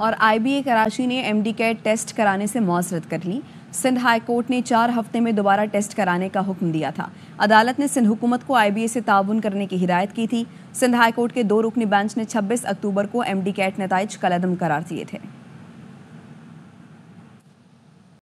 और आईबीए कराची ने D cat test कराने से मौसरत कर ली सिंध हाई कोर्ट ने चार हफ्ते में दोबारा टेस्ट कराने का हुक्म दिया था अदालत ने सिंध हुकूमत को आईबीए से ताउन करने की हिदायत की थी सिंध हाई कोर्ट के दो रुकनी बेंच ने 26 अक्टूबर को डी कैट नतज कलदम करार दिए थे